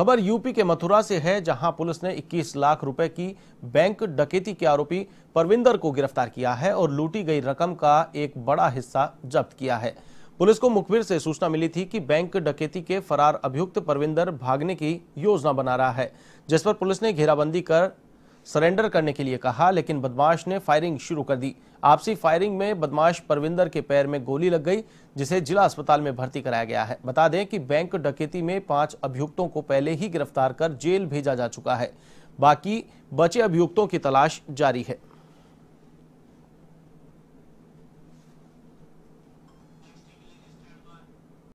खबर यूपी के मथुरा से है जहां पुलिस ने 21 लाख रुपए की बैंक डकैती के आरोपी परविंदर को गिरफ्तार किया है और लूटी गई रकम का एक बड़ा हिस्सा जब्त किया है पुलिस को मुखबिर से सूचना मिली थी कि बैंक डकैती के फरार अभियुक्त परविंदर भागने की योजना बना रहा है जिस पर पुलिस ने घेराबंदी कर सरेंडर करने के लिए कहा लेकिन बदमाश ने फायरिंग शुरू कर दी आपसी फायरिंग में बदमाश परविंदर के पैर में गोली लग गई जिसे जिला अस्पताल में भर्ती कराया गया है बता दें कि बैंक डकैती में पांच अभियुक्तों को पहले ही गिरफ्तार कर जेल भेजा जा चुका है बाकी बचे अभियुक्तों की तलाश जारी है